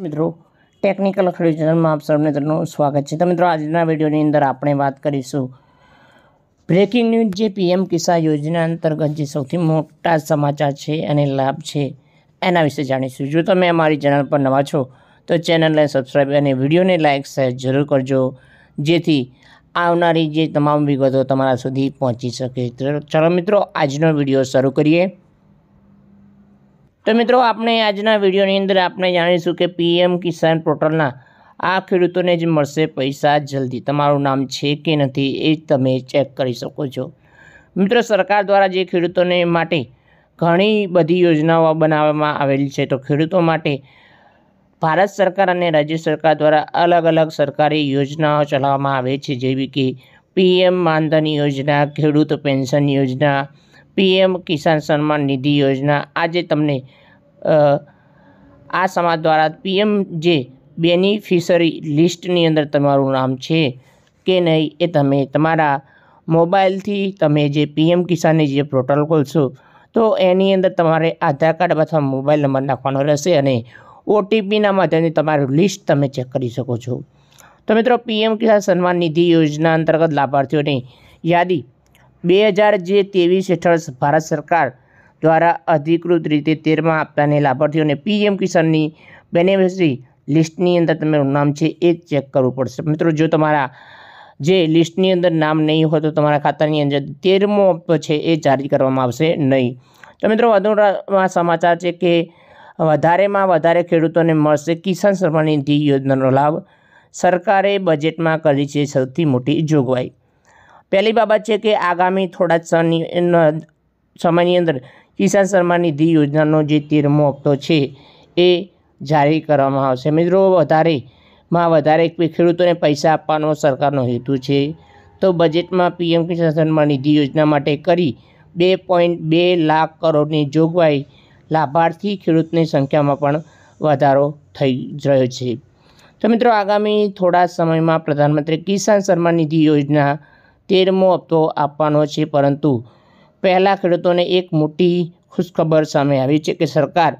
મિત્રો ટેકનિકલ ખડી ચેનલમાં આપ સૌ મિત્રોનું સ્વાગત છે તો મિત્રો આજના વિડીયોની અંદર આપણે વાત કરીશું બ્રેકિંગ ન્યૂઝ જે પીએમ કિસાન યોજના અંતર્ગત જે સૌથી મોટા સમાચાર છે અને લાભ છે એના વિશે જાણીશું જો તમે અમારી ચેનલ પર નવા છો તો ચેનલને સબસ્ક્રાઈબ અને વિડીયોને લાઇક શેર જરૂર કરજો જેથી આવનારી જે તમામ વિગતો તમારા સુધી પહોંચી શકે ચલો મિત્રો આજનો વિડીયો શરૂ કરીએ તો મિત્રો આપણે આજના વિડીયોની અંદર આપણે જાણીશું કે પીએમ કિસાન પોર્ટલના આ ખેડૂતોને જ મળશે પૈસા જલ્દી તમારું નામ છે કે નથી એ તમે ચેક કરી શકો છો મિત્રો સરકાર દ્વારા જે ખેડૂતોને માટે ઘણી બધી યોજનાઓ બનાવવામાં આવેલી છે તો ખેડૂતો માટે ભારત સરકાર અને રાજ્ય સરકાર દ્વારા અલગ અલગ સરકારી યોજનાઓ ચલાવવામાં આવે છે જેવી કે પીએમ માનધન યોજના ખેડૂત પેન્શન યોજના પીએમ કિસાન સન્માન નિધિ યોજના આજે તમને આ સમાજ દ્વારા પીએમ જે બેનિફિશરી લિસ્ટની અંદર તમારું નામ છે કે નહીં એ તમે તમારા મોબાઈલથી તમે જે પીએમ કિસાનની જે પોર્ટલ ખોલશો તો એની અંદર તમારે આધાર કાર્ડ અથવા મોબાઈલ નંબર નાખવાનો રહેશે અને ઓટીપીના માધ્યમથી તમારું લિસ્ટ તમે ચેક કરી શકો છો તો મિત્રો પીએમ કિસાન સન્માન નિધિ યોજના અંતર્ગત લાભાર્થીઓની યાદી બે હજાર જે ત્રેવીસ હેઠળ ભારત સરકાર દ્વારા અધિકૃત રીતે તેરમાં હપ્તાની લાભાર્થીઓને પીએમ કિસાનની બેનિફિશરી લિસ્ટની અંદર તમારું નામ છે એ ચેક કરવું પડશે મિત્રો જો તમારા જે લિસ્ટની અંદર નામ નહીં હોય તો તમારા ખાતાની અંદર તેરમો હપ્તો છે એ જારી કરવામાં આવશે નહીં તો મિત્રો વધુમાં સમાચાર છે કે વધારેમાં વધારે ખેડૂતોને મળશે કિસાન સન્માન નિધિ યોજનાનો લાભ સરકારે બજેટમાં કરી છે સૌથી મોટી જોગવાઈ પહેલી બાબત છે કે આગામી થોડા જ સમયની અંદર કિસાન સન્માન નિધિ યોજનાનો જે તેરમો હપ્તો છે એ જારી કરવામાં આવશે મિત્રો વધારેમાં વધારે ખેડૂતોને પૈસા આપવાનો સરકારનો હેતુ છે તો બજેટમાં પીએમ કિસાન સન્માન નિધિ યોજના માટે કરી બે પોઈન્ટ બે લાખ કરોડની જોગવાઈ લાભાર્થી ખેડૂતની સંખ્યામાં પણ વધારો થઈ રહ્યો છે તો મિત્રો આગામી થોડા સમયમાં પ્રધાનમંત્રી કિસાન સન્માન નિધિ યોજના તેરમો હપ્તો આપવાનો છે પરંતુ પહેલાં ખેડૂતોને એક મોટી ખુશખબર સામે આવી છે કે સરકાર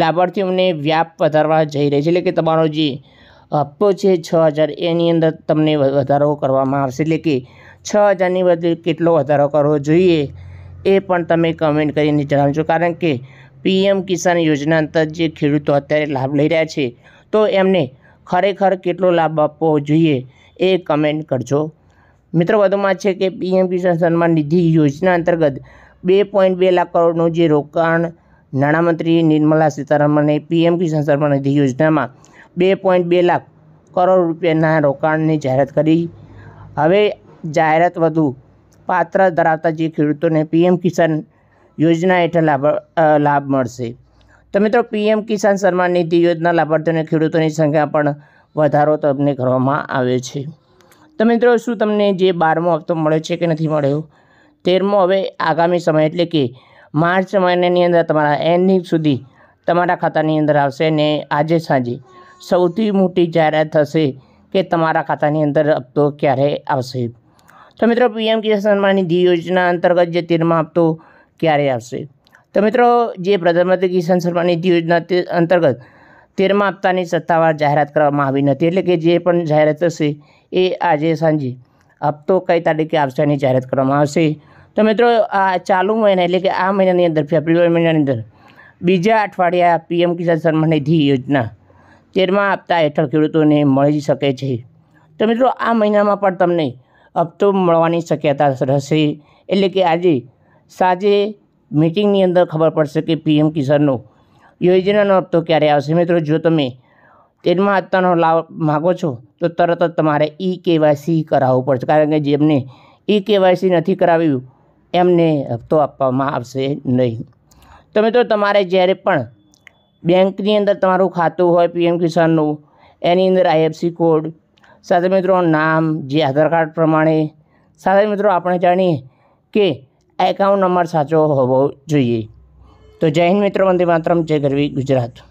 લાભાર્થીઓને વ્યાપ વધારવા જઈ રહી છે એટલે કે તમારો જે હપ્તો છે છ હજાર એની અંદર તમને વધારો કરવામાં આવશે એટલે કે છ હજારની બદલે કેટલો વધારો કરવો જોઈએ એ પણ તમે કમેન્ટ કરીને જણાવજો કારણ કે પીએમ કિસાન યોજના અંતર્ગત જે ખેડૂતો અત્યારે લાભ લઈ રહ્યા છે તો એમને ખરેખર કેટલો લાભ આપવો જોઈએ એ કમેન્ટ કરજો મિત્રો વધુમાં છે કે પીએમ કિસાન સન્માન નિધિ યોજના અંતર્ગત બે પોઈન્ટ બે લાખ કરોડનું જે રોકાણ નાણામંત્રી નિર્મલા સીતારામને પીએમ કિસાન સન્માન નિધિ યોજનામાં બે પોઈન્ટ બે લાખ કરોડ રૂપિયાના રોકાણની જાહેરાત કરી હવે જાહેરાત વધુ પાત્ર ધરાવતા જે ખેડૂતોને પીએમ કિસાન યોજના હેઠળ લાભ લાભ મળશે તો મિત્રો પીએમ કિસાન સન્માન નિધિ યોજના લાભાર્થીઓને ખેડૂતોની સંખ્યા પણ વધારો તમને કરવામાં આવ્યો છે તો મિત્રો શું તમને જે બારમો હપ્તો મળ્યો છે કે નથી મળ્યો તેરમો હવે આગામી સમય એટલે કે માર્ચ મહિનાની અંદર તમારા એન્ડિંગ સુધી તમારા ખાતાની અંદર આવશે ને આજે સાંજે સૌથી મોટી જાહેરાત થશે કે તમારા ખાતાની અંદર હપ્તો ક્યારે આવશે તો મિત્રો પીએમ કિસાન સન્માન નિધિ યોજના અંતર્ગત જે તેરમાં હપ્તો ક્યારે આવશે તો મિત્રો જે પ્રધાનમંત્રી કિસાન સન્માન નિધિ યોજના અંતર્ગત તેરમાં હપ્તાની સત્તાવાર જાહેરાત કરવામાં આવી નથી એટલે કે જે પણ જાહેરાત થશે એ આજે સાંજે હપ્તો કઈ તારીખે આવશે એની જાહેરાત કરવામાં આવશે તો મિત્રો આ ચાલુ મહિના એટલે કે આ મહિનાની અંદર ફેબ્રુઆરી મહિનાની અંદર બીજા અઠવાડિયા પીએમ કિસાન સન્માન નિધિ યોજના તેરમા હપ્તા હેઠળ ખેડૂતોને મળી શકે છે તો મિત્રો આ મહિનામાં પણ તમને હપ્તો મળવાની શક્યતા રહેશે એટલે કે આજે સાંજે મિટિંગની અંદર ખબર પડશે કે પીએમ કિસાનનો યોજનાનો હપ્તો ક્યારે આવશે મિત્રો જો તમે તેરમાં અત્યારનો લાભ માગો છો તો તરત જ તમારે ઈ કેવાયસી કરાવવું પડશે કારણ કે જેમને ઈ કેવાયસી નથી કરાવ્યું એમને હપ્તો આપવામાં આવશે નહીં તમે તો તમારે જ્યારે પણ બેંકની અંદર તમારું ખાતું હોય પીએમ કિસાનનું એની અંદર આઈએફસી કોડ સાથે મિત્રો નામ જે આધાર કાર્ડ પ્રમાણે સાથે મિત્રો આપણે જાણીએ કે એકાઉન્ટ નંબર સાચો હોવો જોઈએ તો જય હિન્દ મિત્રો વંદે માતરમ જય ગરવી ગુજરાત